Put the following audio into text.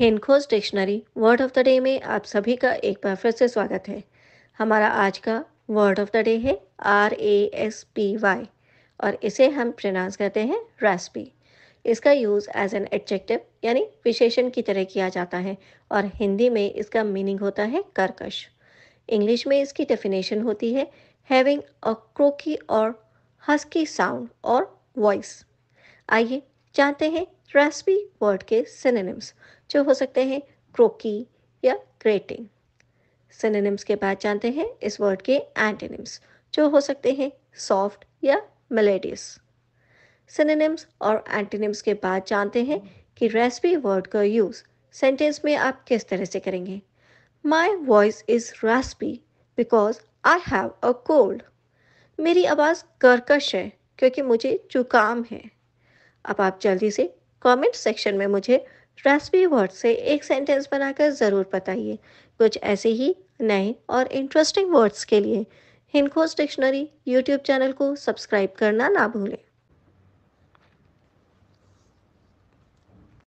हेनखोज dictionary word of the day में आप सभी का एक बार फिर से स्वागत है हमारा आज का वर्ड ऑफ द डे है R A S P Y और इसे हम प्रनाउंस करते हैं रेस्पी इसका यूज़ एज एन एडजेक्टिव यानी विशेषण की तरह किया जाता है और हिंदी में इसका मीनिंग होता है कर्कश इंग्लिश में इसकी डेफिनेशन होती है हैविंग अ क्रोकी और हस्की साउंड और वॉइस आइए जानते हैं रेस्पी वर्ड के सिनेनिम्स जो हो सकते हैं क्रोकी या ग्रेटिंग सिनेनिम्स के बाद जानते हैं इस वर्ड के एंटेनिम्स जो हो सकते हैं सॉफ्ट या मेलेडियस सिनेनिम्स और एंटेनिम्स के बाद जानते हैं कि रेस्पी वर्ड का यूज़ सेंटेंस में आप किस तरह से करेंगे my voice is raspy because I have a cold मेरी आवाज़ कर्कश है क्योंकि मुझे जुकाम है अब आप जल्दी से कमेंट सेक्शन में मुझे रेसिपी वर्ड से एक सेंटेंस बनाकर ज़रूर बताइए कुछ ऐसे ही नए और इंटरेस्टिंग वर्ड्स के लिए हिंदकोस डिक्शनरी यूट्यूब चैनल को सब्सक्राइब करना ना भूलें